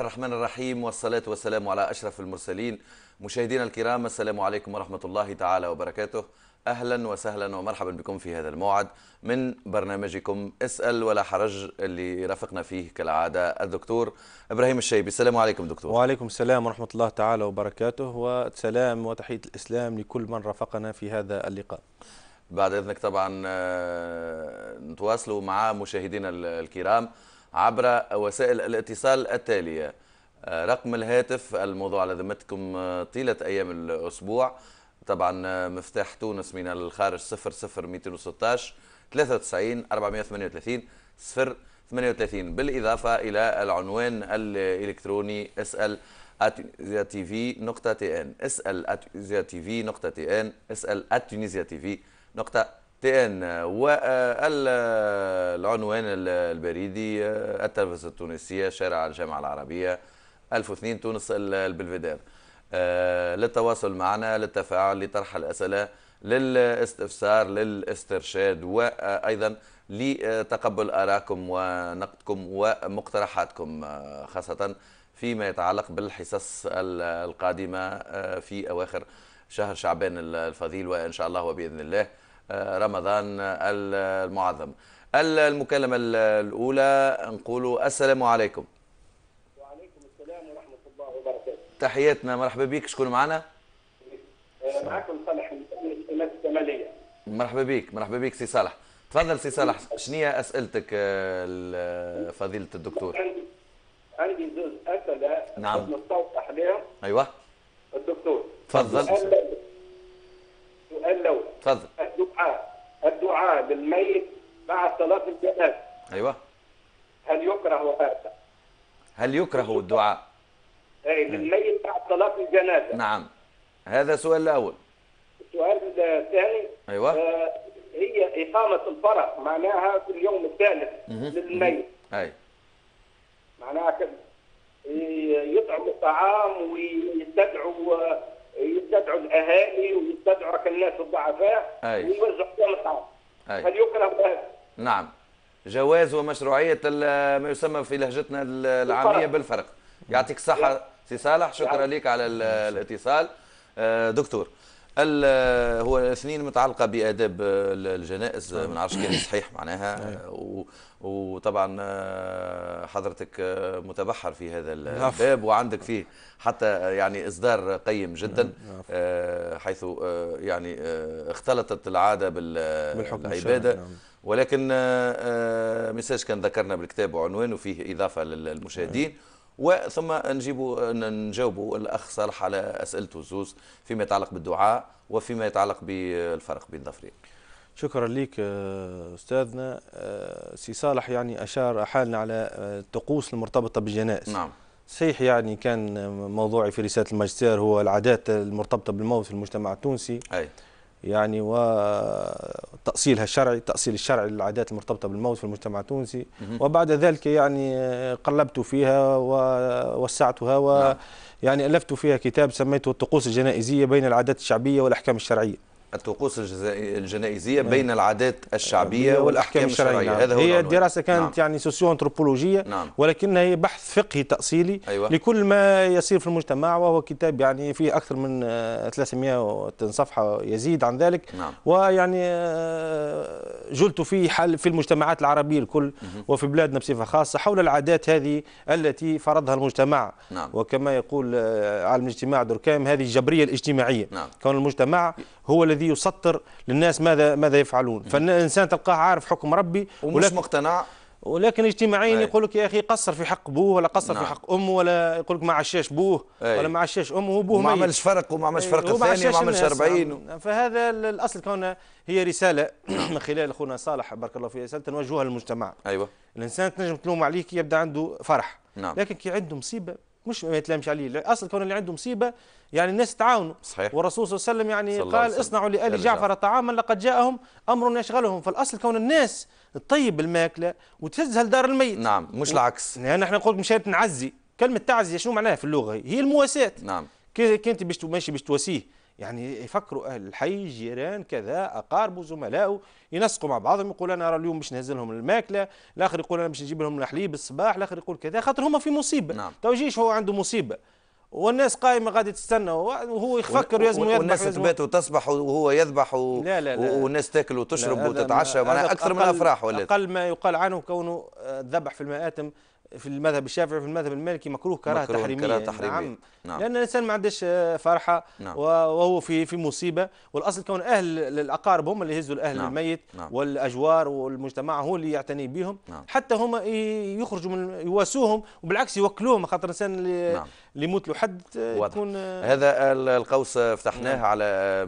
الله الرحمن الرحيم والصلاة والسلام على أشرف المرسلين مشاهدينا الكرام السلام عليكم ورحمة الله تعالى وبركاته أهلا وسهلا ومرحبا بكم في هذا الموعد من برنامجكم اسأل ولا حرج اللي رافقنا فيه كالعادة الدكتور إبراهيم الشيبي السلام عليكم دكتور وعليكم السلام ورحمة الله تعالى وبركاته وسلام وتحية الإسلام لكل من رافقنا في هذا اللقاء بعد إذنك طبعا آه، نتواصل مع مشاهدينا الكرام عبر وسائل الاتصال التالية آه، رقم الهاتف الموضوع على ذمتكم آه، طيلة أيام الأسبوع طبعا آه، مفتاح تونس من الخارج 00 216 93 438 0 38 بالإضافة إلى العنوان الإلكتروني اسأل تي في نقطة تي ان اسأل تي في نقطة تي ان اسأل تونيزيا تي نقطة تئان والعنوان البريدي التلفزة التونسية شارع الجامعة العربية 1002 تونس البلفدير آه، للتواصل معنا للتفاعل لطرح الأسئلة للاستفسار للاسترشاد وأيضا لتقبل ارائكم ونقدكم ومقترحاتكم آه، خاصة فيما يتعلق بالحصص القادمة آه، في أواخر شهر شعبان الفضيل وإن شاء الله وبإذن الله رمضان المعظم المكالمة الأولى نقول السلام عليكم وعليكم السلام ورحمة الله وبركاته تحياتنا مرحبا بك شكون معنا؟ أه، معكم صالح من الشمالية مرحبا بك مرحبا بك سي صالح تفضل سي صالح شنية أسئلتك أه، فضيلة الدكتور؟ عندي عندي زوج أسئلة نعم نستوضح بها أيوه الدكتور تفضل سؤال الأول تفضل الدعاء الدعاء للميت بعد صلاة الجنازة أيوه هل يكره هذا؟ هل يكره الدعاء؟ أي نعم. للميت بعد صلاة الجنازة نعم هذا السؤال الأول السؤال الثاني أيوه آه هي إقامة الفرح معناها في اليوم الثالث للميت أي معناها كده يطعم الطعام ويستدعوا يستدعوا الاهالي ويستدعوا الناس الضعفاء ويوزعوا لهم الطعام هل يكره هذا؟ نعم جواز ومشروعيه ما يسمى في لهجتنا العاميه بالفرق يعطيك الصحه سي صالح شكرا لك على الاتصال آه، دكتور هو الاثنين متعلقه باداب آه، الجنائز آه، ما نعرفش كان صحيح معناها أيوة. وطبعا آه، حضرتك متبحر في هذا الباب وعندك فيه حتى يعني اصدار قيم جدا نعم، نعم. حيث يعني اختلطت العاده بالعباده نعم. ولكن ميساج كان ذكرنا بالكتاب وعنوانه فيه اضافه للمشاهدين أيوة. وثم نجيبوا نجاوبوا الاخ صالح على اسئلته الزوز فيما يتعلق بالدعاء وفيما يتعلق بالفرق بين الظفرين. شكرا لك آه، استاذنا آه، سي صالح يعني اشار حالنا على الطقوس آه، المرتبطه بالجنائز. نعم. صحيح يعني كان موضوعي في رساله الماجستير هو العادات المرتبطه بالموت في المجتمع التونسي. اي. يعني وتأصيلها الشرعي تأصيل الشرعي للعادات المرتبطة بالموت في المجتمع التونسي وبعد ذلك يعني قلبت فيها ووسعتها ويعني نعم. ألفت فيها كتاب سميته الطقوس الجنائزية بين العادات الشعبية والأحكام الشرعية الطقوس الجنائزيه نعم. بين العادات الشعبيه والاحكام الشرعيه نعم. هذا هو هي الدراسه كانت نعم. يعني سوسيو انثروبولوجيه نعم. ولكنها هي بحث فقهي تاصيلي أيوة. لكل ما يصير في المجتمع وهو كتاب يعني فيه اكثر من 300 آه، صفحه يزيد عن ذلك نعم. ويعني آه، جلت في حل في المجتمعات العربيه الكل وفي بلادنا بصفه خاصه حول العادات هذه التي فرضها المجتمع نعم. وكما يقول آه، عالم الاجتماع دركام هذه الجبريه الاجتماعيه نعم. كون المجتمع هو الذي يسطر للناس ماذا ماذا يفعلون فالانسان تلقاه عارف حكم ربي ومش مقتنع ولكن اجتماعيا يقول لك يا اخي قصر في حق بوه ولا قصر نعم. في حق امه ولا يقول لك ما عشاش بوه ولا ما عشاش امه وبوه ما عملش فرق وما عملش فرق الثاني وما عملش 40 نعم. فهذا الاصل كون هي رساله من خلال اخونا صالح بارك الله فيه رساله نوجهها للمجتمع ايوه الانسان تنجم تلوم عليه كي يبدا عنده فرح نعم. لكن كي عنده مصيبه مش ما يتلامش عليه الاصل كون اللي عنده مصيبه يعني الناس تعاونوا صحيح والرسول صلى الله عليه وسلم يعني قال اصنعوا لال جعفر طعاما لقد جاءهم امر يشغلهم فالاصل كون الناس تطيب الماكله وتهزها دار الميت نعم مش و... العكس يعني احنا نقول مشيت نعزي كلمه تعزيه شنو معناها في اللغه هي المواساه نعم كي انت باش ماشي باش تواسيه يعني يفكروا اهل الحي جيران كذا اقاربه زملائه ينسقوا مع بعضهم يقول انا راه اليوم باش نهز لهم الماكله الاخر يقول انا باش نجيب لهم الحليب الصباح الاخر يقول كذا خاطر هما في مصيبه نعم. تو يجيش هو عنده مصيبه والناس قائمه غادي تستنى وهو يفكر يزم يذبح والناس تبات وتصبح وهو يذبح و... لا لا لا والناس تاكل وتشرب وتتعشى معناها اكثر من الافراح ولا اقل ما يقال عنه كونه آه، ذبح في المآتم في المذهب الشافعي وفي المذهب المالكي مكروه كراهه تحريميه كراهه تحريميه نعم. نعم لان الانسان ما عندش آه، فرحه نعم. وهو في في مصيبه والاصل كون اهل الاقارب هم اللي يهزوا الاهل نعم. الميت نعم. والاجوار والمجتمع هو اللي يعتني بهم نعم. حتى هم يخرجوا من يواسوهم وبالعكس يوكلوهم خاطر الانسان نعم. اللي يموت له حد تكون آه، هذا القوس فتحناه نعم. على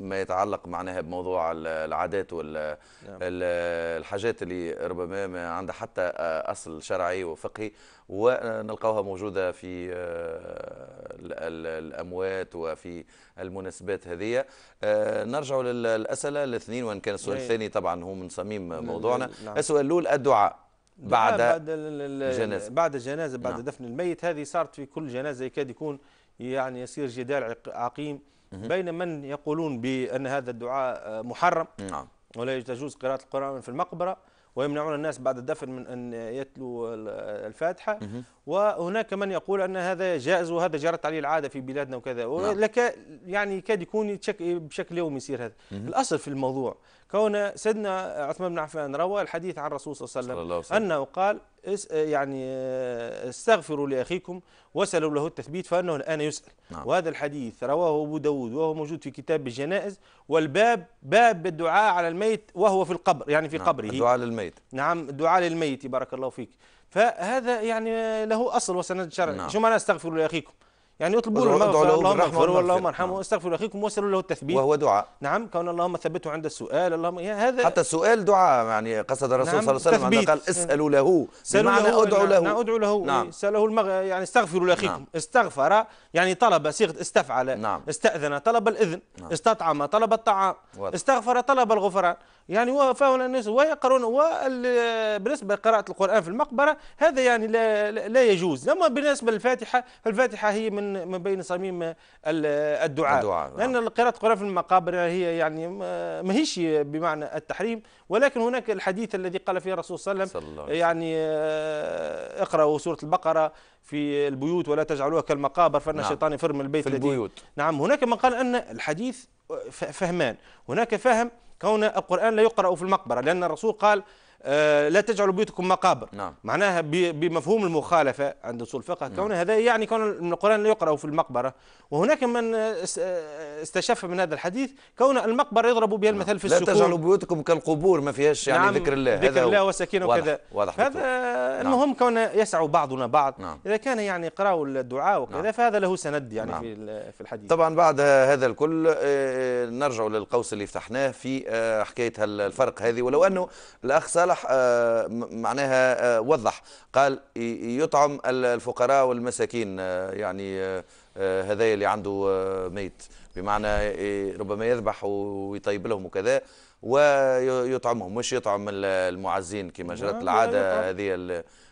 ما يتعلق معناها بموضوع العادات والحاجات نعم. اللي ربما ما عندها حتى آه، اصل شرعي وفقهي ونلقاها موجوده في آه، الاموات وفي المناسبات هذه نرجع للاسئله الاثنين وان كان السؤال إيه. الثاني طبعا هو من صميم موضوعنا نعم. السؤال الاول الدعاء بعد آه، بعد الجنازه بعد الجنازه بعد نعم. دفن الميت هذه صارت في كل جنازه يكاد يكون يعني يصير جدال عقيم بين من يقولون بان هذا الدعاء آه، محرم نعم. ولا تجوز قراءه القران في المقبره ويمنعون الناس بعد الدفن من ان يتلو الفاتحه وهناك من يقول ان هذا جائز وهذا جرت عليه العاده في بلادنا وكذا نعم. لك يعني يكاد يكون بشكل يومي يصير هذا الاصل في الموضوع كون سيدنا عثمان بن عفان روى الحديث عن الرسول صلى الله عليه وسلم أنه قال يعني آه، استغفروا لأخيكم وسلوا له التثبيت فأنه الآن يسأل نعم. وهذا الحديث رواه أبو داود وهو موجود في كتاب الجنائز والباب باب الدعاء على الميت وهو في القبر يعني في نعم. قبره الدعاء للميت نعم الدعاء للميت بارك الله فيك فهذا يعني له أصل وسند شرعي نعم. شو معنى استغفروا لأخيكم يعني يطلبوا له المغفرة اللهم اغفروا اللهم ارحمه استغفر لاخيكم واسالوا له التثبيت وهو دعاء نعم كون اللهم ثبته عند السؤال اللهم هذا حتى السؤال دعاء يعني قصد الرسول نعم صلى الله عليه وسلم قال اسالوا له بمعنى ادعوا نعم، له نعم ادعوا له نعم ساله المغ... يعني استغفروا لاخيكم نعم استغفر يعني طلب صيغه استفعل نعم استاذن طلب الاذن نعم استطعم طلب الطعام استغفر طلب الغفران يعني فهنا الناس ويقرون وبالنسبه لقراءه القران في المقبره هذا يعني لا, لا يجوز اما بالنسبه للفاتحه فالفاتحه هي من من من بين صميم الدعاء, الدعاء نعم. لان قراءه القران في المقابر هي يعني ماهيش بمعنى التحريم ولكن هناك الحديث الذي قال فيه الرسول صلى الله عليه وسلم يعني آه، اقرأوا سوره البقره في البيوت ولا تجعلوها كالمقابر فان نعم. الشيطان يفر من البيت في الذي البيوت نعم هناك من قال ان الحديث آه، فهمان هناك فهم كون القران لا يقرا في المقبره لان الرسول قال آه، لا تجعلوا بيوتكم مقابر نعم. معناها بمفهوم المخالفة عند أصول الفقه كون نعم. هذا يعني كون القرآن لا يقرأ في المقبرة وهناك من استشف من هذا الحديث كون المقبرة يضرب بها نعم. المثل نعم. في السكون لا تجعلوا بيوتكم كالقبور ما فيهاش يعني نعم. ذكر الله ذكر هذا الله وسكينة وكذا واضح هذا نعم. المهم كون يسعوا بعضنا بعض نعم. إذا كان يعني قرأوا الدعاء وكذا نعم. فهذا له سند يعني نعم. في في الحديث طبعا بعد هذا الكل آه، آه، نرجع للقوس اللي فتحناه في حكاية الفرق هذه ولو أنه الأخ صالح آه، معناها آه، وضح قال يطعم الفقراء والمساكين آه، يعني هذا اللي عنده ميت بمعنى ربما يذبح ويطيب لهم وكذا ويطعمهم مش يطعم المعزين كما جرت العاده هذه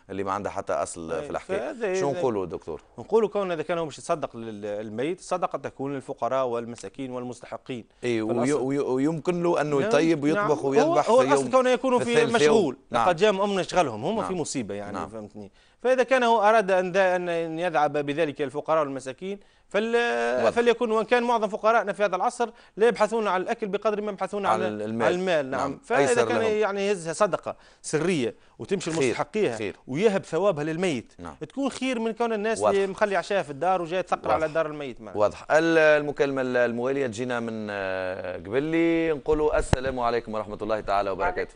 اللي ما عندها حتى اصل في طيب، الحكايه شو نقولوا دكتور نقولوا كون اذا كان هو مش يتصدق للميت صدقه تكون للفقراء والمساكين والمستحقين اي ويمكن له انه يطيب نعم، ويطبخ نعم. ويذبح هو, هو اصلا كونه يكون في, في مشغول نعم. لقد جاء امنا يشغلهم هم نعم. في مصيبه يعني نعم. فهمتني فإذا كان هو أراد أن أن يذعب بذلك الفقراء والمساكين فل... فليكن وان كان معظم فقراءنا في هذا العصر لا يبحثون عن الاكل بقدر ما يبحثون على, على المال, على المال نعم, نعم. فاذا كان لهم. يعني يهزها صدقه سريه وتمشي لمستحقيها ويهب ثوابها للميت نعم. تكون خير من كون الناس واضح. اللي مخلي عشاها في الدار وجاي تثقل على دار الميت معنا. واضح المكالمه المواليه تجينا من آه، قبلي نقولوا السلام عليكم ورحمه الله تعالى وبركاته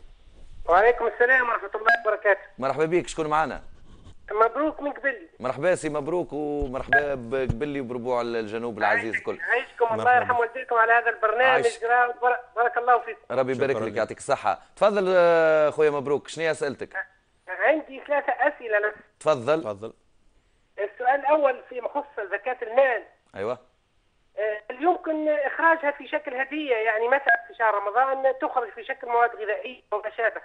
وعليكم السلام ورحمه الله وبركاته مرحبا بك شكون معنا مبروك من قبلي مرحبا سي مبروك ومرحبا بقبلي وبربوع الجنوب العزيز الكل يعيشكم الله يرحم والديكم على هذا البرنامج بارك الله فيكم ربي يبارك لك يعطيك الصحة تفضل آه، خويا مبروك شنو أسئلتك؟ عندي ثلاثة أسئلة أنا تفضل تفضل السؤال الأول في مخصص زكاة المال أيوه آه، هل يمكن إخراجها في شكل هدية يعني مثلا في شهر رمضان تخرج في شكل مواد غذائية وما شابه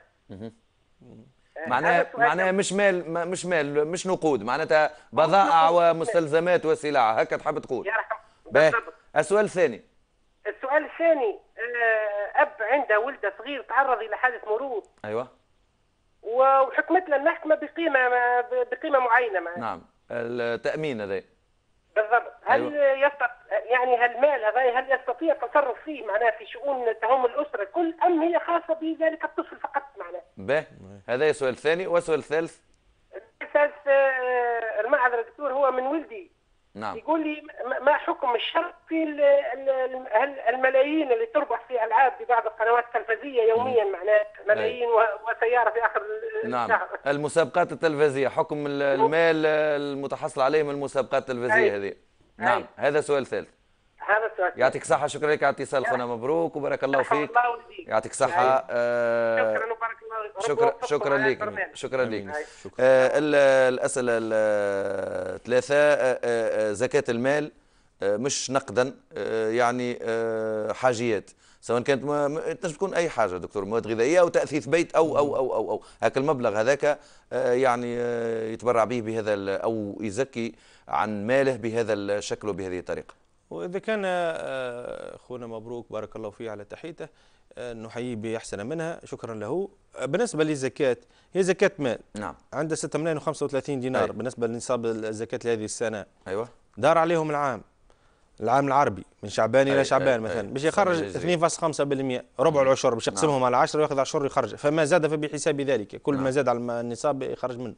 معناها معناها مش مال مش مال مش نقود معناتها بضائع ومستلزمات وسلع هكا تحب تقول بالضبط السؤال الثاني السؤال الثاني آه، اب عنده ولده صغير تعرض الى حادث مرور ايوه وحكمت له المحكمه بقيمه بقيمه معينه معناها نعم التامين هذا بالضبط هل أيوة. يست... يعني هالمال هذا هل يستطيع التصرف فيه معناه في شؤون تهم الاسره كل ام هي خاصه بذلك الطفل فقط معناه به هذا سؤال ثاني وسؤال ثالث الثالث آه، المعذره دكتور هو من ولدي نعم يقول لي ما حكم الشرط في الملايين اللي تربح في العاب في بعض القنوات التلفزيونيه يوميا معناه ملايين أيوة. وسياره في اخر نعم المسابقات التلفزيه حكم المال المتحصل عليه من المسابقات التلفزيونيه هذه نعم هذا سؤال ثالث هذا السؤال يعطيك صحة شكرا لك على اتصال خونا مبروك وبارك الله فيك يعطيك صحة آه، شكرا وبارك الله شكرا نعم. شكرا لك شكرا لك آه الأسئلة الثلاثة آه، آه، زكاة المال مش نقدا يعني حاجيات سواء كانت ما تنجم تكون اي حاجه دكتور مواد غذائيه او تاثيث بيت او او او او, أو. هاك المبلغ هذاك آه، يعني آه، يتبرع به بهذا او يزكي عن ماله بهذا الشكل وبهذه الطريقه. واذا كان آه، اخونا مبروك بارك الله فيه على تحيته نحييه باحسن منها شكرا له بالنسبه للزكاه هي زكاه مال نعم عندها 6 ملايين و35 دينار أيوة. بالنسبه لنصاب الزكاه لهذه السنه ايوه دار عليهم العام العام العربي من شعبان الى شعبان مثلا باش يخرج 2.5% ربع نعم. العشر باش يقسمهم نعم. على 10 وياخذ عشر يخرج فما زاد فبحساب ذلك كل ما نعم. زاد على النصاب يخرج منه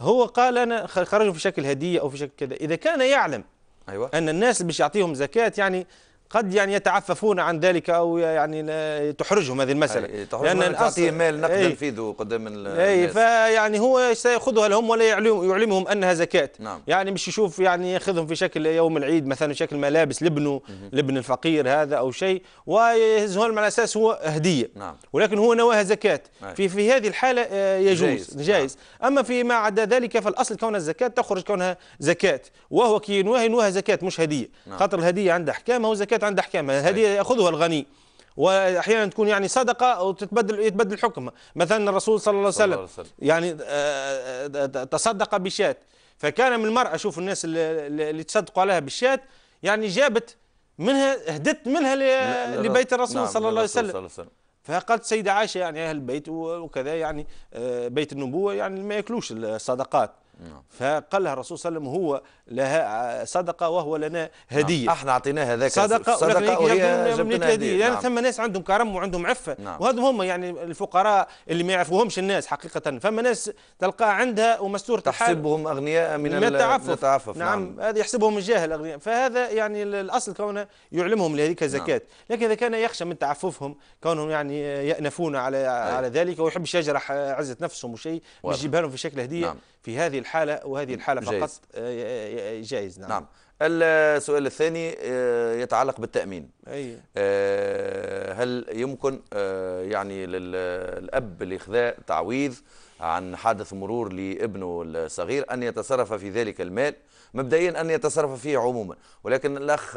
هو قال انا خرجوا في شكل هديه او في شكل كذا اذا كان يعلم أيوة. ان الناس اللي باش يعطيهم زكاه يعني قد يعني يتعففون عن ذلك او يعني تحرجهم هذه المساله لان يعني الاصل مال نقدا ايه قدام الناس اي فيعني هو سياخذها لهم ولا يعلمهم انها زكاه نعم. يعني مش يشوف يعني ياخذهم في شكل يوم العيد مثلا شكل ملابس لابنه لابن الفقير هذا او شيء ويهزهم على اساس هو هديه نعم. ولكن هو نواها زكاه نعم. في في هذه الحاله آه، يجوز جايز, نعم. جايز. نعم. اما فيما عدا ذلك فالاصل كون الزكاه تخرج كونها زكاه وهو كي ينواها زكاه مش هديه نعم. خاطر الهديه عندها احكام هو زكاه كانت عند احكامها هذه ياخذها الغني واحيانا تكون يعني صدقه وتتبدل يتبدل الحكم مثلا الرسول صلى الله عليه وسلم, يعني آه، آه، آه، تصدق بشاة فكان من المرأة شوف الناس اللي, اللي تصدقوا عليها بالشاة يعني جابت منها هدت منها لبيت الرسول نعم صلى الله عليه وسلم فقالت سيدة عائشة يعني أهل البيت وكذا يعني بيت النبوة يعني ما يأكلوش الصدقات نعم. فقالها الرسول صلى الله عليه وسلم هو لها صدقه وهو لنا هديه نعم. احنا اعطيناها ذاك صدقه صدقه وهي جبتنا نعم. هديه لان يعني ثم نعم. ناس عندهم كرم وعندهم عفه نعم. وهذو هم يعني الفقراء اللي ما يعرفوهمش الناس حقيقه فما ناس تلقاه عندها ومستور تحسبهم اغنياء من التعفف, التعفف. نعم. نعم هذا يحسبهم الجاهل اغنياء فهذا يعني الاصل كونه يعلمهم لهذيك الزكاه نعم. لكن اذا كان يخشى من تعففهم كونهم يعني يانفون على أي. على ذلك ويحبش يجرح عزه نفسهم وشيء ويجيبها لهم في شكل هديه نعم. في هذه الحالة وهذه الحالة فقط جايز, آه، جايز نعم, نعم. السؤال الثاني آه، يتعلق بالتأمين أي. آه، هل يمكن يعني للأب لإخذاء تعويض عن حادث مرور لابنه الصغير أن يتصرف في ذلك المال مبدئيا أن يتصرف فيه عموما ولكن الأخ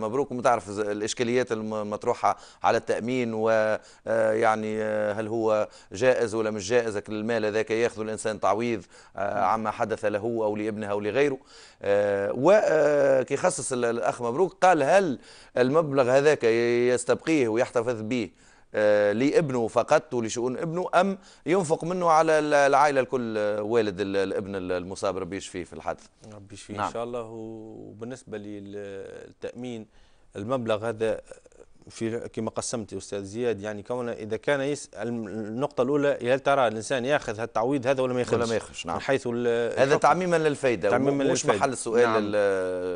مبروك تعرف الإشكاليات المطروحة على التأمين ويعني آه، آه، هل هو جائز ولا مش جائز المال هذاك يأخذ الإنسان تعويض آه، عما حدث له أو لابنه أو لغيره وكيخصص الأخ مبروك قال هل المبلغ هذاك يستبقيه ويحتفظ به آه، لابنه فقط ولشؤون ابنه أم ينفق منه على العائلة الكل آه، والد الابن المصاب ربي يشفيه في الحادث ربي يشفيه نعم. إن شاء الله وبالنسبة للتأمين المبلغ هذا في كما قسمت استاذ زياد يعني كون اذا كان يس النقطه الاولى هل ترى الانسان ياخذ التعويض هذا ولا ما ياخذ ولا ما ياخذ نعم. حيث هذا تعميما للفائده تعميما مش للفايدة. محل السؤال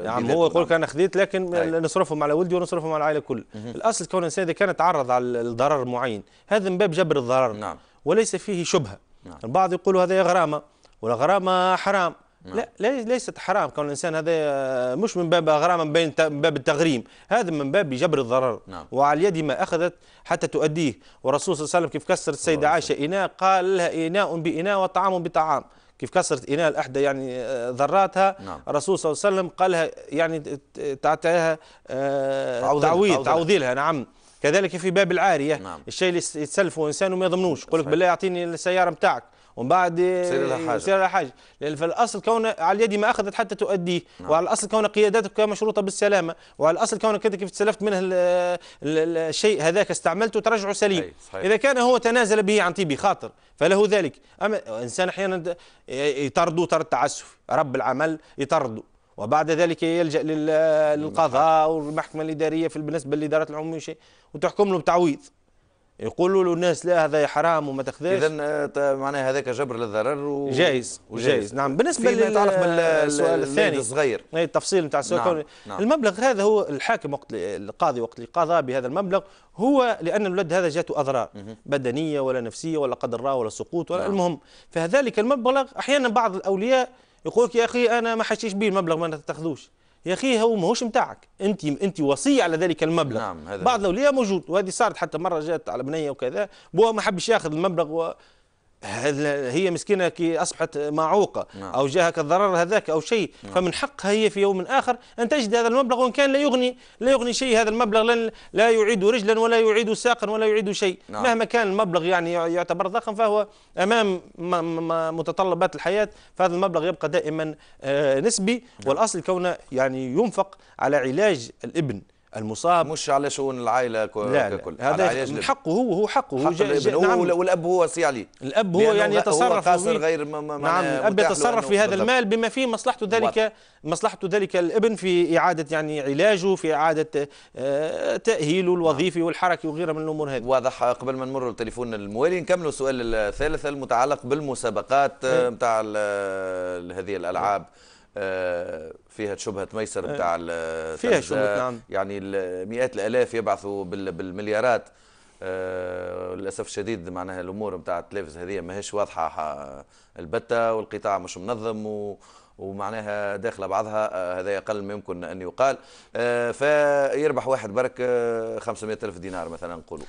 نعم, نعم هو يقول انا خذيت لكن أي. طيب. نصرفهم على ولدي ونصرفهم على العائله كل مه. الاصل كون الانسان اذا كان تعرض على الضرر معين هذا من باب جبر الضرر نعم. وليس فيه شبهه نعم. البعض يقول هذا غرامه والغرامه حرام نعم. لا ليست حرام كون الانسان هذا آه، مش من باب غرام من باب التغريم هذا من باب جبر الضرر نعم. وعلى يد ما اخذت حتى تؤديه والرسول صلى الله عليه وسلم كيف كسرت السيده عائشه اناء قال لها اناء باناء وطعام بطعام كيف كسرت اناء احدى يعني آه، ذراتها نعم. الرسول صلى الله عليه وسلم قال لها يعني تعطيها آه، تعويض تعوضي لها نعم كذلك في باب العاريه نعم. الشيء اللي يتسلفه انسان وما يضمنوش يقول لك بالله يعطيني السياره نتاعك ومن بعد سير لها حاجه لان لها حاجه لان كون على اليد ما اخذت حتى تؤديه نعم. وعلى الاصل كون قيادتك مشروطه بالسلامه وعلى الاصل كونك كيف تسلفت منه الشيء هذاك استعملته ترجعه سليم صحيح. اذا كان هو تنازل به عن طيبي خاطر فله ذلك اما انسان احيانا يطردوا طرد تعسف رب العمل يطردوا وبعد ذلك يلجا للقضاء والمحكمه الاداريه في بالنسبه للادارات العموميه وتحكم له بتعويض يقولوا له الناس لا هذا حرام وما تاخذهاش اذا آه، معناها هذاك جبر للضرر و... جايز وجايز نعم بالنسبه فيما يتعلق بالسؤال آه، الثاني الصغير اي التفصيل نتاع السؤال نعم. نعم. المبلغ هذا هو الحاكم وقت القاضي وقت اللي قضى بهذا المبلغ هو لان الولد هذا جاته اضرار مه. بدنيه ولا نفسيه ولا قدر ولا سقوط ولا نعم. المهم فذلك المبلغ احيانا بعض الاولياء يقول لك يا اخي انا ما حشيش به المبلغ ما تاخذوش يا اخي هو ماهوش نتاعك انت انت وصي على ذلك المبلغ نعم هذا بعض الاولياء موجود وهذه صارت حتى مره جات على بنيه وكذا بوها ما حبش ياخذ المبلغ و هي مسكينه كي اصبحت معوقه نعم. او جاها كالضرر هذاك او شيء نعم. فمن حقها هي في يوم اخر ان تجد هذا المبلغ وان كان لا يغني لا يغني شيء هذا المبلغ لن لا يعيد رجلا ولا يعيد ساقا ولا يعيد شيء نعم. مهما كان المبلغ يعني يعتبر ضخم فهو امام متطلبات الحياه فهذا المبلغ يبقى دائما آه، نسبي نعم. والاصل كونه يعني ينفق على علاج الابن المصاب مش على شؤون العائله ككل هذا من حقه هو هو حقه هو حق الابن نعم. هو نعم والاب هو وصي عليه الاب هو يعني يتصرف هو قاصر غير ما ما نعم الاب يتصرف في هذا المال بما فيه مصلحته ذلك مصلحته ذلك الابن في اعاده يعني علاجه في اعاده آه، تاهيله نعم. الوظيفي نعم. والحركي وغيره من الامور هذه واضح قبل ما نمر للتليفون الموالي نكملوا السؤال الثالث المتعلق بالمسابقات نتاع نعم. آه، هذه الالعاب آه، فيها شبهه ميسر آه، بتاع فيها شبهه نعم يعني مئات الالاف يبعثوا بالمليارات آه، للاسف الشديد معناها الامور نتاع التلفز هذه ماهيش واضحه البته والقطاع مش منظم ومعناها داخله بعضها هذا اقل ما يمكن ان يقال فيربح واحد برك 500 الف دينار مثلا نقولوا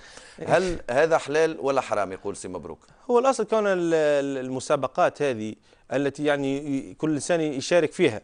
هل هذا حلال ولا حرام يقول سي مبروك هو الاصل كون المسابقات هذه التي يعني كل انسان يشارك فيها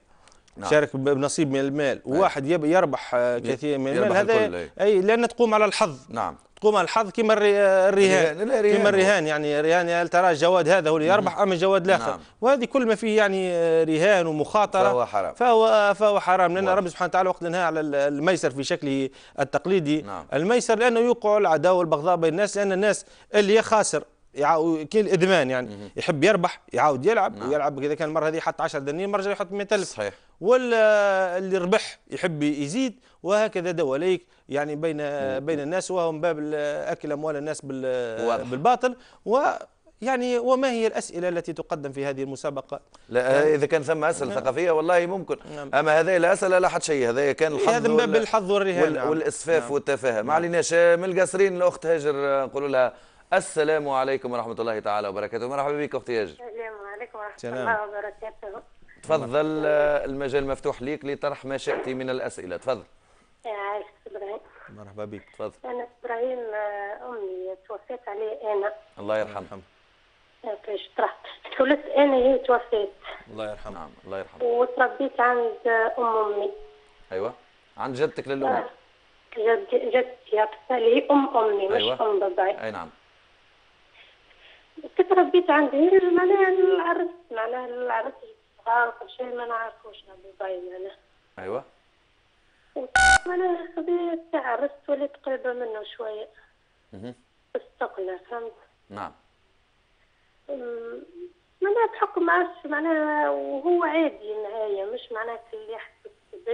نعم. شارك بنصيب من المال وواحد يربح كثير من المال هذا اي لان تقوم على الحظ نعم تقوم على الحظ كما الرهان كما الرهان يعني الرهان يعني هل ترى جواد هذا هو اللي يربح ام الجواد الاخر نعم. وهذه كل ما فيه يعني آه، رهان ومخاطره فهو حرام فهو, آه، فهو حرام لان ربي سبحانه وتعالى وقت نهى على الميسر في شكله التقليدي نعم. الميسر لانه يوقع العداوه والبغضاء بين الناس لان الناس اللي خاسر يعاود كي الادمان يعني مم. يحب يربح يعاود يلعب نعم. ويلعب اذا كان المره هذه حط 10 دنانير المره يحط 100000 صحيح واللي ربح يحب يزيد وهكذا دواليك يعني بين مم. بين الناس وهو من باب اكل اموال الناس بالباطل و يعني وما هي الأسئلة التي تقدم في هذه المسابقة لا يعني إذا كان ثم أسئلة نعم. ثقافية والله ممكن نعم. أما هذه لا أسئلة لا حد شيء هذا كان الحظ هذا باب الحظ والرهان وال... نعم. والإسفاف نعم. والتفاهة نعم. ما عليناش من القاصرين الأخت هاجر نقولوا لها السلام عليكم ورحمة الله تعالى وبركاته مرحبا بك أختي ياجي السلام عليكم ورحمة سلام. الله وبركاته تفضل المجال مفتوح ليك لطرح ما شئت من الأسئلة تفضل عايشة إبراهيم مرحبا بك تفضل أنا إبراهيم آه، أمي توفيت عليه أنا الله يرحمها كيش طرحت تولدت أنا هي توفيت الله يرحمها نعم الله يرحمها وتربيت عند أم أمي أيوه عند جدتك للأم آه. جدتي اللي هي أم أمي مش أيوة. أم باباي أي نعم كتربيت عند هنا معناها العرس معناها العرس صغار وكل شيء ما نعرفوش باين أيوة. معناها ايوا معناها خذيت عرست وليت قريبة منه شوية اها استقلى فهمت نعم معناها بحكم معرفش معناها وهو عادي معايا مش معناها اللي يحسب بنت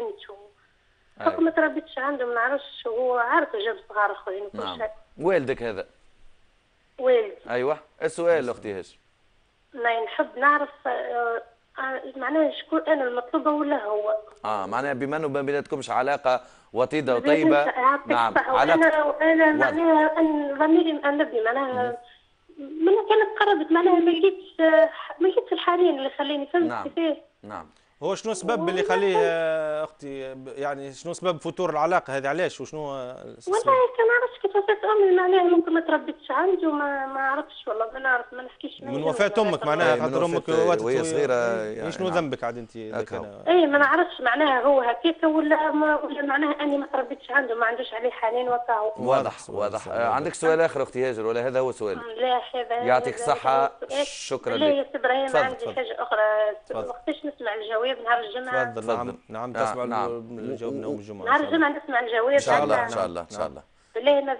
أيوة. حكم ما تربيتش عنده ما نعرفش هو عارف جاب صغار اخرين يعني وكل نعم. والدك هذا والدي ايوه إيه السؤال اختي هاش ما نحب نعرف آه، آه، معناها شكون انا المطلوبه ولا هو اه معناها بما انه ما بيناتكمش علاقه وطيده وطيبه نعم علاقه انا معناها ضميري مأنبني معناها من كانت قربت معناها ما لقيتش آه، ما لقيتش الحنين اللي خليني فهمت نعم. كيفاش نعم هو شنو السبب اللي يخليه اختي يعني شنو سبب فتور العلاقه هذه علاش وشنو والله كان كيفاش امي معناها ممكن ما تربيتش عندي وما ما عرفتش والله ما نعرف ما نحكيش من وفاه امك معناها إيه، خاطر امك وهي صغيره يعني, يعني شنو نعم. ذنبك عاد انت اي ما نعرفش معناها هو هكاك ولا معناها اني ما تربيتش عنده ما عندوش عليه حنين وكاهو واضح واضح آه، عندك سؤال اخر اختي هاجر ولا هذا هو سؤال؟ لا هذا يعطيك الصحه شكرا لك لا يا ابراهيم عندي حاجه اخرى وقتاش نسمع الجواب نهار الجمعه تفضل نعم نعم تسمع آه، نعم. الجواب نوم الجمعه نهار الجمعه نسمع الجواب ان شاء الله ان شاء الله ان شاء الله نعم. لا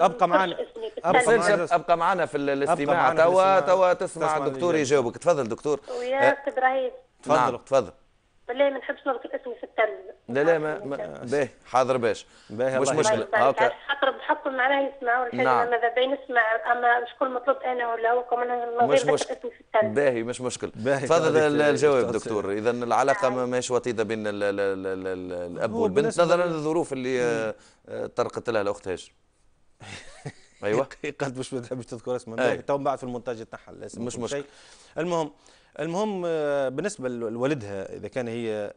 ابقى معنا ابقى معنا ابقى معنا في الاستماع توا توا تسمع الدكتور يجاوبك تفضل دكتور وياك ابراهيم نعم، تفضل تفضل بالله ما نحبش نذكر اسمي في التلفزيون لا لا ما, ما باهي حاضر باش باهي مش مشكله هاكا خاطر بحكم معناها يسمعوا الحاجه نعم. ماذا بين نسمع اما شكون مطلوب انا ولا هو انا مش مشكل باهي مش مشكل تفضل الجواب دكتور اذا العلاقه نعم. ماهيش وطيده بين الاب والبنت نظرا للظروف اللي آه، طرقت لها الاخت هاش ايوه قالت مش تحبش تذكر اسمها تو بعد في المونتاج تاعها مش مشكل المهم المهم آه، بالنسبه لوالدها اذا كان هي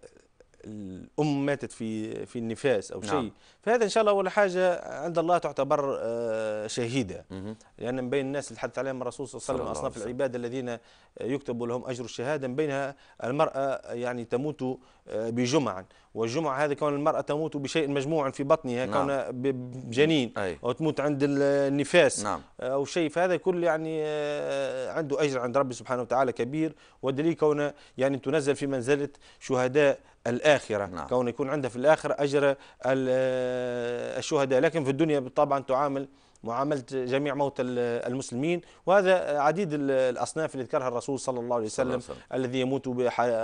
الام ماتت في في النفاس او شيء نعم. فهذا ان شاء الله اول حاجه عند الله تعتبر آه، شهيده لان يعني من بين الناس اللي حدث عليهم الرسول صلى الله عليه وسلم اصناف الله العباد الذين يكتب لهم اجر الشهاده من بينها المراه يعني تموت آه، بجمعا والجمعه هذه كون المراه تموت بشيء مجموع في بطنها نعم. كون بجنين أي. او تموت عند النفاس نعم. آه، او شيء فهذا كل يعني آه، عنده اجر عند ربي سبحانه وتعالى كبير والدليل كون يعني تنزل في منزله شهداء الآخرة نعم. كون يكون عندها في الآخرة أجر آه، الشهداء لكن في الدنيا طبعا تعامل معامله جميع موتى المسلمين وهذا عديد الاصناف اللي ذكرها الرسول صلى الله عليه وسلم الذي يموت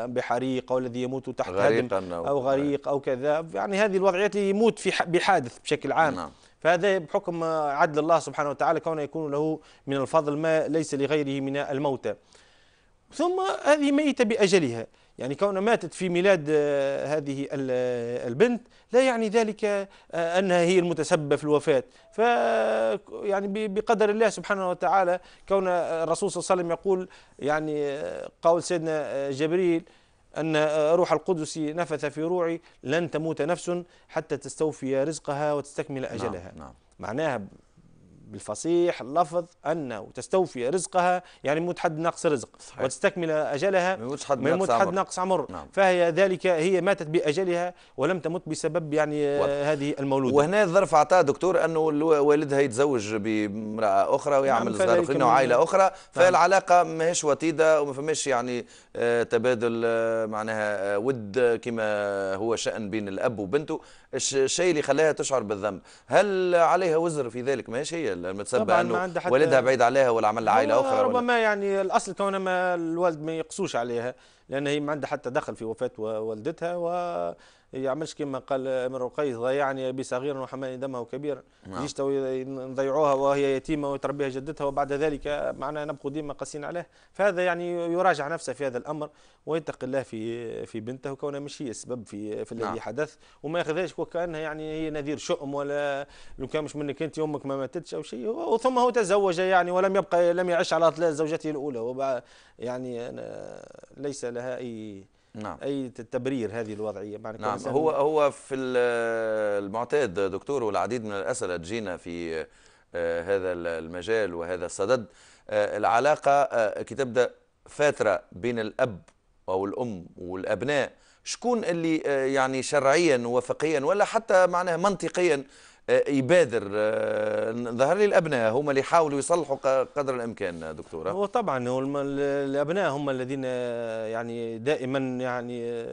بحريق او الذي يموت تحت هدم او غريق او كذا يعني هذه الوضعيات اللي يموت في بحادث بشكل عام نعم. فهذا بحكم عدل الله سبحانه وتعالى كونه يكون له من الفضل ما ليس لغيره من الموتى ثم هذه ميتة بأجلها يعني كون ماتت في ميلاد آه، هذه آه، البنت لا يعني ذلك آه، أنها هي المتسببة في الوفاة ف يعني بقدر الله سبحانه وتعالى كون الرسول صلى الله عليه وسلم يقول يعني قول سيدنا جبريل أن روح القدس نفث في روعي لن تموت نفس حتى تستوفي رزقها وتستكمل نعم، أجلها نعم. نعم. معناها بالفصيح اللفظ أن تستوفي رزقها يعني موت حد نقص رزق صحيح. وتستكمل أجلها ما يموت حد نقص عمر نعم. فهي ذلك هي ماتت بأجلها ولم تمت بسبب يعني وضح. هذه المولودة وهنا الظرف أعطاه دكتور أنه والدها يتزوج بامرأة أخرى ويعمل نعم صداقة أخرى وعائلة أخرى نعم. فالعلاقة ماهيش وتيدة وما فماش يعني آه، تبادل آه، معناها آه، ود كما هو شأن بين الأب وبنته الشيء اللي خلاها تشعر بالذنب هل عليها وزر في ذلك ماهيش هي المتسبب انه والدها بعيد عليها ولا عمل لها عائله اخرى ربما ولا. يعني الاصل كون ما الوالد ما يقصوش عليها لان هي ما عندها حتى دخل في وفاه والدتها و يعملش كما قال امر القيس ضيعني ابي يعني صغير وحماني دمه كبيرا نعم. تو نضيعوها وهي يتيمه وتربيها جدتها وبعد ذلك معنا نبقوا ديما قاسين عليه فهذا يعني يراجع نفسه في هذا الامر ويتقي الله في في بنته كونها مش هي السبب في في الذي نعم. حدث وما ياخذهاش وكانها يعني هي نذير شؤم ولا لو كان مش منك انت امك ما ماتتش او شيء وثم هو تزوج يعني ولم يبقى لم يعش على اطلاق زوجته الاولى وبعد يعني ليس لها اي نعم. اي تبرير هذه الوضعيه معنى نعم هو هو في المعتاد دكتور والعديد من الاسئله تجينا في آه، هذا المجال وهذا الصدد آه، العلاقه آه، كي تبدا فاتره بين الاب او الام والابناء شكون اللي يعني شرعيا وفقيا ولا حتى معناه منطقيا آه، يبادر آه، ظهر لي الابناء هم اللي يحاولوا يصلحوا قدر الامكان دكتوره هو طبعا هو الابناء هم الذين آه، يعني دائما يعني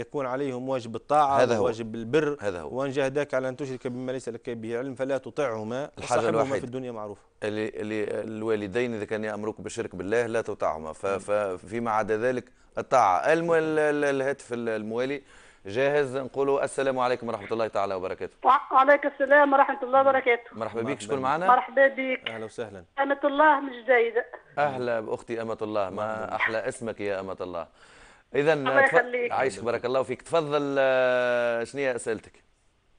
يكون عليهم واجب الطاعه هذا هو. واجب البر هذا هو وان جاهداك على ان تشرك بما ليس لك به علم فلا تطعهما الحاجه الوحيده في الدنيا معروف اللي الوالدين اذا كان يامرك بالشرك بالله لا تطعهما ففيما عدا ذلك الطاعه الهاتف الموالي جاهز نقولوا السلام عليكم ورحمه الله تعالى وبركاته وعليك السلام ورحمه الله وبركاته مرحبا بك شكون معنا مرحبا بك اهلا وسهلا امه الله من جديده اهلا باختي امه الله ما احلى اسمك يا امه الله اذا الله يخليك عايشك بارك الله فيك تفضل آه، شنو هي اسئلتك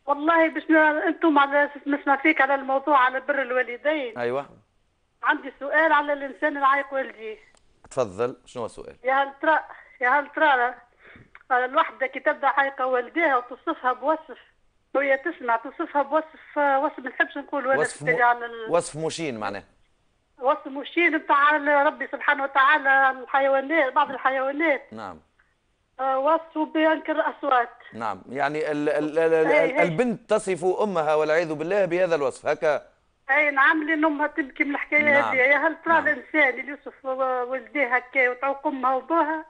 والله باش انتم على نسمع فيك على الموضوع على بر الوالدين ايوه عندي سؤال على الانسان العايق والديه تفضل شنو هو السؤال يا هل ترى يا هل ترى الوحدة كي تبدا عايقة والديها وتوصفها بوصف وهي تسمع توصفها بوصف وصف ما نحبش نقول ولا وصف, م... ال... وصف مشين معناه وصف مشين نتاع ربي سبحانه وتعالى الحيوانات بعض الحيوانات نعم آه، وصفوا بأنكر أصوات نعم يعني ال ال ال ال ال... البنت تصف أمها والعياذ بالله بهذا الوصف هكا أي نعم لأن أمها تبكي من الحكاية نعم. هذه يا هل ترى نعم. الإنسان اللي يوصف والديها هكا وتعوق أمها وبوها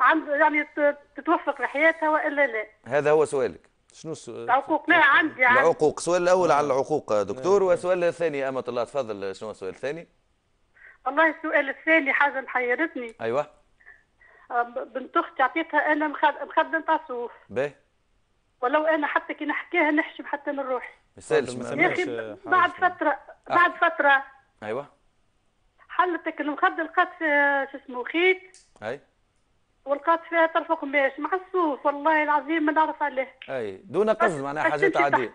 عند يعني تتوفق لحياتها والا لا هذا هو سؤالك شنو السؤال؟ العقوق لا عندي عندي العقوق السؤال الاول على آه. العقوق آه. دكتور والسؤال الثاني امه الله تفضل شنو السؤال الثاني؟ والله السؤال الثاني حاجه محيرتني ايوه بنت اختي عطيتها انا مخدم صوف باهي ولو انا حتى كي نحكيها نحشم حتى من روحي ما سالش يا اخي بعد فتره أه. بعد فتره ايوه حلت المخدة لقات شو اسمه خيط اي ولقات فيها طرف قماش مع الصوف والله العظيم ما نعرف عليه اي دون قصد معناها حاجات عاديه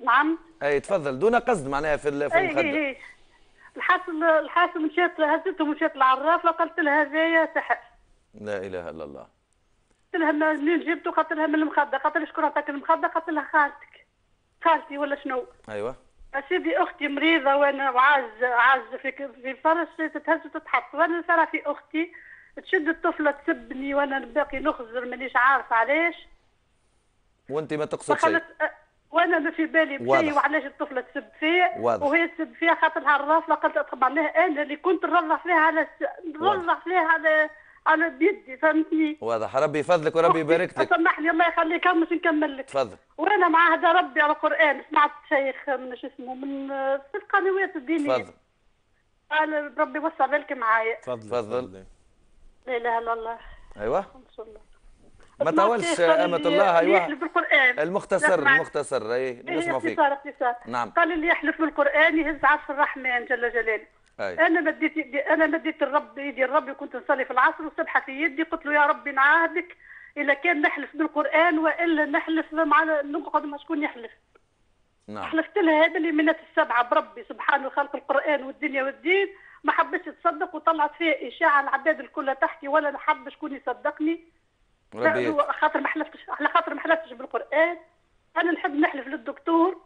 نعم اي تفضل دون قصد معناها في الخدمة. اي اي الحاصل الحاصل مشات هزته مشات العراف وقالت لها هذايا سحر لا اله الا الله قلت لها منين جبته قالت لها من المخده قالت لها شكون عطاك المخده قالت لها خالتك خالتي ولا شنو ايوه أسيدي اختي مريضه وانا وعاز عاز في في فرس تتهز وتتحط وانا صار في اختي تشد الطفله تسبني وانا باقي نخزر مانيش عارفه علاش وانت ما تقصدش شيء أه، وانا في بالي بشيء وعلاش الطفله تسب فيا واضح. وهي تسب فيها خاطرها الرافله قالت طبعا انا اللي كنت نرضع فيها على نرضع فيها على على بيدي فهمتني واضح ربي يفضلك وربي يبارك لك سامحني الله يخليك مش نكمل لك تفضل وانا هذا ربي على القران سمعت شيخ من شو اسمه من في القنوات الدينيه تفضل قال ربي وسع بالك معايا تفضل تفضل لا اله الا الله ايوه ما طولش أمة الله أيوة بالقرآن المختصر نعم. المختصر أي إيه، نسمع فيك اختصار اختصار نعم قال اللي يحلف بالقرآن يهز عرش الرحمن جل جلاله أي. أنا مديت أنا مديت الرب يدي الرب كنت نصلي في العصر والسبحة في يدي قلت له يا ربي نعاهدك إذا كان نحلف بالقرآن وإلا نحلف مع نقعد مع شكون يحلف نعم حلفت لها هذا اليمينات السبعة بربي سبحانه خلق القرآن والدنيا والدين ما حبش تصدق وطلعت فيها اشاعه العباد الكلها تحكي ولا حب شكون يصدقني خاطر ما حلفتش على خاطر ما حلفتش بالقران انا نحب نحلف للدكتور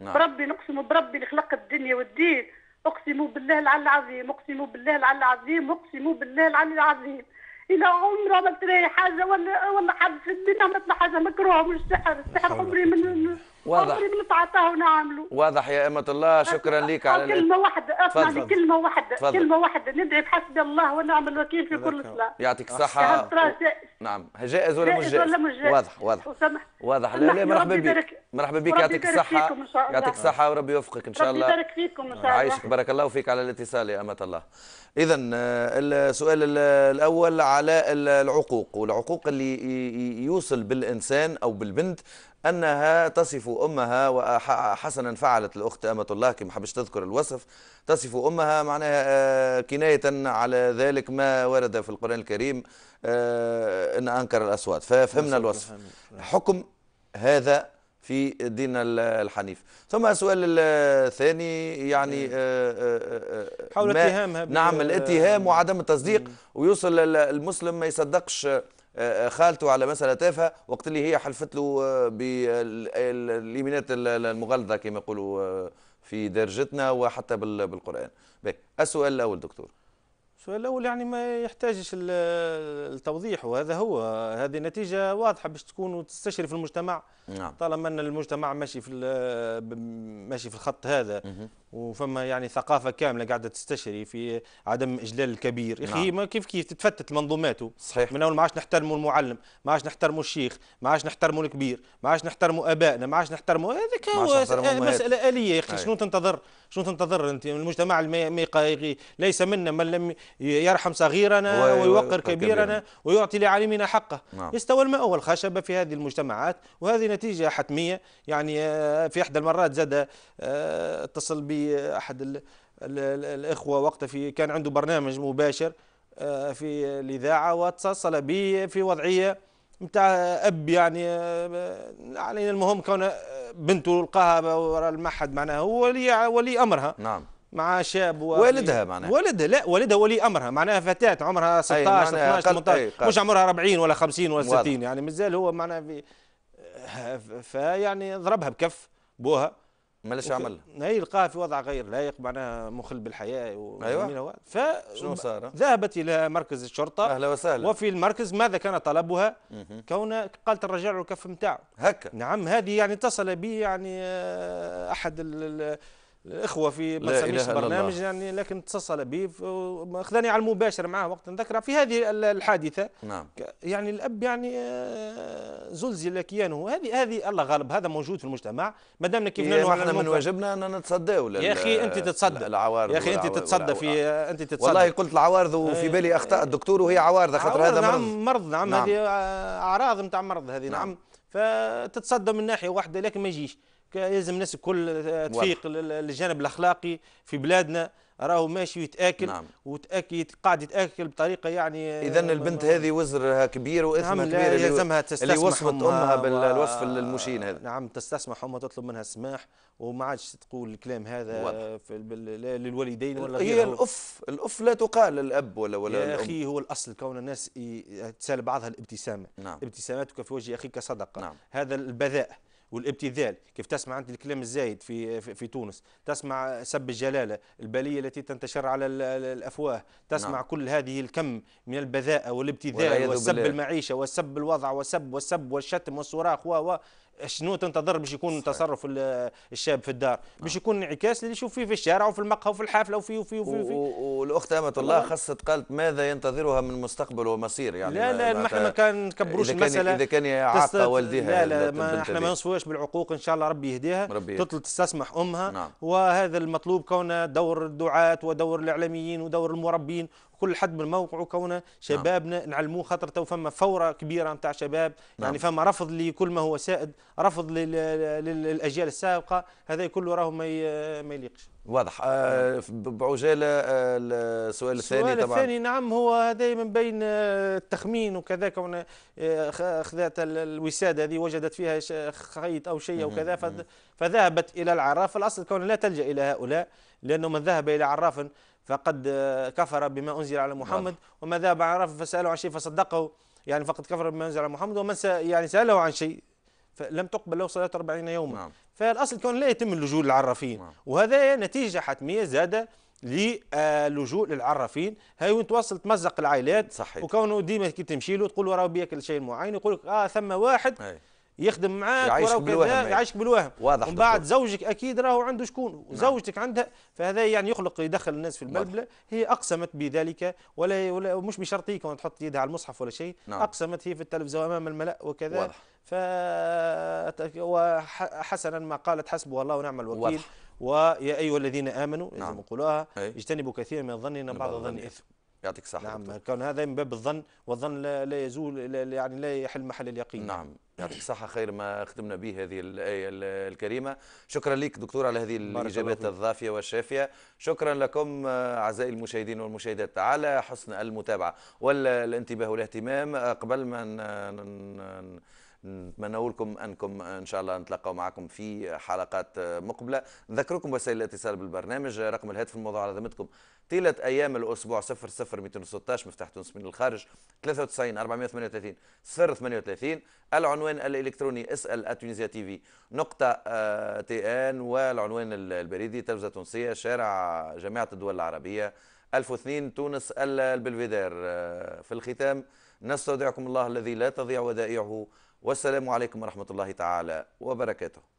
نعم. بربي نقسم بربي اللي خلق الدنيا والدين اقسم بالله العلي العظيم اقسم بالله العلي العظيم اقسم بالله العلي العظيم الى عمري ما تلاقي حاجه ولا ولا حد في الدنيا عملت حاجه مكروه مش سحر السحر عمري من واضح اللي ما ونعمله واضح يا امه الله شكرا لك على كلمه واحده اسمعني كلمه واحده فضل. كلمه واحده ندعي بحسب الله ونعم الوكيل في كل صلاه يعطيك الصحه و... نعم جائز ولا مش جائز واضح واضح واضح لا لا مرحبا بك مرحبا بك يعطيك الصحه يعطيك الصحه وربي يوفقك ان شاء الله ربي يبارك فيكم ان شاء الله عايشك بارك الله فيك على الاتصال يا امه الله اذا آه، السؤال الاول على العقوق والعقوق اللي يوصل بالانسان او بالبنت أنها تصف أمها وحسنا فعلت الأخت أمة الله كما حبش تذكر الوصف تصف أمها معناها آه، كناية على ذلك ما ورد في القرآن الكريم آه، أن أنكر الأصوات ففهمنا الوصف نعم. حكم هذا في ديننا الحنيف ثم السؤال الثاني يعني إيه. آه، حول اتهامها نعم الاتهام وعدم التصديق ويوصل المسلم ما يصدقش خالته على مساله تافهه وقت اللي هي حلفت له آه، باليمينات المغلظه كما يقولوا آه، في درجتنا وحتى بالقران السؤال الاول دكتور السؤال الاول يعني ما يحتاجش التوضيح وهذا هو هذه نتيجه واضحه باش تكون وتستشرف المجتمع نعم. طالما ان المجتمع ماشي في ماشي في الخط هذا وفما يعني ثقافه كامله قاعده تستشري في عدم اجلال الكبير يا اخي نعم. كيف كيف تتفتت منظوماته صحيح من اول ما عادش نحترموا المعلم ما عادش نحترموا الشيخ ما عادش نحترموا الكبير ما عادش نحترموا ابائنا ما عادش نحترموا هذاك هو مساله اليه يا اخي شنو تنتظر شنو تنتظر انت المجتمع ليس منا من لم يرحم صغيرنا ويوقر كبيرنا ويعطي لعالمنا حقه نعم. يستوى الماء والخشبه في هذه المجتمعات وهذه نتيجه حتميه يعني آه، في احدى المرات زاد آه، اتصل بي احد الاخوه وقتها في كان عنده برنامج مباشر آه، في الاذاعه واتصل بي في وضعيه نتاع اب يعني علينا المهم كون بنته لقاها وراء المعهد معناها هو ولي ولي امرها نعم مع شاب و... والدها معناها والدها لا والدها ولي امرها معناها فتاه عمرها 16 12 18 مش عمرها 40 ولا 50 ولا 60 يعني مازال هو معناها في فيعني ضربها بكف بوها ما لاش عمل هي لقاها في وضع غير لائق معناها مخل بالحياه ايوه ف شنو صار ذهبت الى مركز الشرطه اهلا وسهلا وفي المركز ماذا كان طلبها كون قالت الرجال الكف نتاعو هكا نعم هذه يعني اتصل بي يعني آه، احد إخوة في ما تسميش برنامج الله. يعني لكن اتصل بي اخذني على المباشر معاه وقت نذكر في هذه الحادثه نعم. يعني الاب يعني آه، زلزل كيانه هذه هذه الله غالب هذا موجود في المجتمع ما دامنا كيف إيه، نحن احنا من واجبنا ان نتصداو يا اخي انت تتصدى العوارض يا اخي انت تتصدى في انت تتصدى والله قلت العوارض وفي آه، بالي اخطاء آه، الدكتور وهي عوارض خاطر هذا نعم، مرض نعم مرض نعم, نعم. هذه اعراض نتاع مرض هذه نعم, نعم. فتتصدى من ناحيه واحده لكن ما يجيش يلزم الناس الكل آه، تفيق للجانب الاخلاقي في بلادنا راهو ماشي يتاكل نعم. وتاكيد قاعد يتاكل بطريقه يعني اذا آه، البنت هذه وزرها كبير واثمها نعم كبير يلزمها تستسمح اللي وصفت امها بالوصف و... المشين هذا نعم تستسمح امها تطلب منها السماح وما عادش تقول الكلام هذا في للوالدين ولا هي الاف الاف لا تقال للاب ولا ولا يا الأم. اخي هو الاصل كون الناس تسال بعضها الابتسامه نعم. ابتساماتك في وجه اخيك صدقه نعم. هذا البذاء والابتذال كيف تسمع أنت الكلام الزايد في في تونس تسمع سب الجلالة البلية التي تنتشر على الأفواه تسمع نعم. كل هذه الكم من البذاءة والابتذال والسب بالله. المعيشة والسب الوضع والسب والسب والشتم والصراخ و شنو تنتظر باش يكون صحيح. تصرف الشاب في الدار آه. باش يكون انعكاس اللي يشوف فيه في الشارع وفي المقهى وفي الحافله وفي وفي وفي, وفي. والاخت امه الله خصت قالت ماذا ينتظرها من مستقبل ومصير يعني لا لا ما احنا ما كان نكبروش المساله اذا كان عاقه والديها لا لا ما احنا ما نصفوش بالعقوق ان شاء الله ربي يهديها تطل تستسمح امها نعم. وهذا المطلوب كون دور الدعاه ودور الاعلاميين ودور المربين كل حد من موقعه كونه نعم. شبابنا نعم. نعلموه خاطر تو فما فوره كبيره نتاع شباب يعني نعم. يعني فما رفض لكل ما هو سائد رفض للاجيال السابقه هذا كله راه ما ما يليقش واضح آه، نعم. بعجاله آه، السؤال الثاني طبعا السؤال الثاني نعم هو هذا من بين آه، التخمين وكذا كون اخذت الوساده هذه وجدت فيها خيط او شيء وكذا فذهبت الى العراف الاصل كون لا تلجا الى هؤلاء لانه من ذهب الى عراف فقد آه، كفر بما أنزل على محمد وما ذهب عن عرفه فسأله عن شيء فصدقه يعني فقد كفر بما أنزل على محمد ومن يعني سأله عن شيء فلم تقبل له صلاة 40 يوما نعم. فالأصل كان لا يتم اللجوء للعرافين نعم. وهذا نتيجة حتمية زاد للجوء للعرافين هاي وين توصل تمزق العائلات صحيح وكونه ديما كي تمشي له تقول له راه بياكل شيء معين يقول لك اه ثم واحد هي. يخدم معاك يعيشك بالوهم يعيشك بالوهم واضح ومن بعد زوجك اكيد راهو عنده شكون نعم. عندها فهذا يعني يخلق يدخل الناس في البلبله هي اقسمت بذلك ولا, ولا مش بشرطي كون تحط يدها على المصحف ولا شيء نعم. اقسمت هي في التلفزه امام الملا وكذا واضح. ف وحسنا ما قالت حسبه الله ونعم الوكيل واضح. ويا ايها الذين امنوا لازم نعم. نقولوها اجتنبوا كثيرا من الظن ان بعض الظن اثم يعطيك الصحة نعم دكتور. كان هذا من باب الظن والظن لا, لا يزول لا يعني لا يحل محل اليقين نعم يعطيك الصحة خير ما ختمنا به هذه الآية الكريمة شكرا لك دكتور على هذه الإجابات الضافية والشافية شكرا لكم أعزائي المشاهدين والمشاهدات على حسن المتابعة والانتباه والاهتمام قبل ما نتمنى لكم انكم ان شاء الله نتلقاو معكم في حلقات مقبله نذكركم وسائل الاتصال بالبرنامج رقم الهاتف الموضوع على ذمتكم طيلة أيام الأسبوع 00 216 مفتاح تونس من الخارج 93 438 038 العنوان الإلكتروني اسأل أتونيزيا تي في نقطة آه، تي ان والعنوان البريدي تلفزة تونسية شارع جامعة الدول العربية 1002 تونس البلفيدير آه، في الختام نستودعكم الله الذي لا تضيع ودائعه والسلام عليكم ورحمة الله تعالى وبركاته